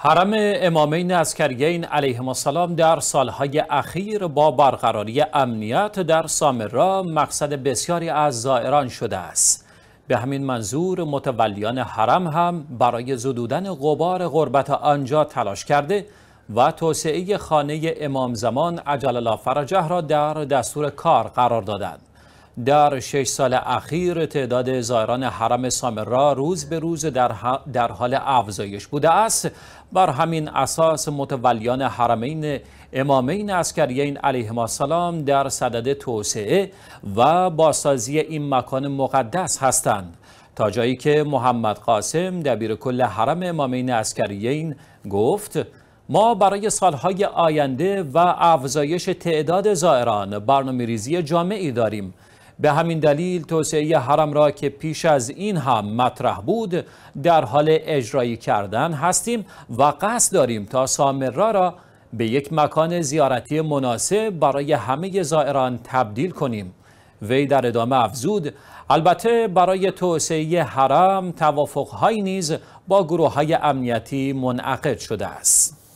حرم امامین عسکریین علیه السلام در سالهای اخیر با برقراری امنیت در سامرا مقصد بسیاری از زائران شده است. به همین منظور متولیان حرم هم برای زدودن غبار غربت آنجا تلاش کرده و توسعه خانه امام زمان عجل الله فرجه را در دستور کار قرار دادند. در شش سال اخیر تعداد زائران حرم سامرا روز به روز در, حال افزایش بوده است بر همین اساس متولیان حرمین امامین عسکریین ما سلام در صدد توسعه و بازسازی این مکان مقدس هستند تا جایی که محمد قاسم دبیر کل حرم امامین عسکریین گفت ما برای سالهای آینده و افزایش تعداد زائران برنامه ریزی جامعی داریم به همین دلیل توسعه حرم را که پیش از این هم مطرح بود در حال اجرایی کردن هستیم و قصد داریم تا سامرا را به یک مکان زیارتی مناسب برای همه زائران تبدیل کنیم وی در ادامه افزود البته برای توسعه حرم توافقهایی نیز با گروه های امنیتی منعقد شده است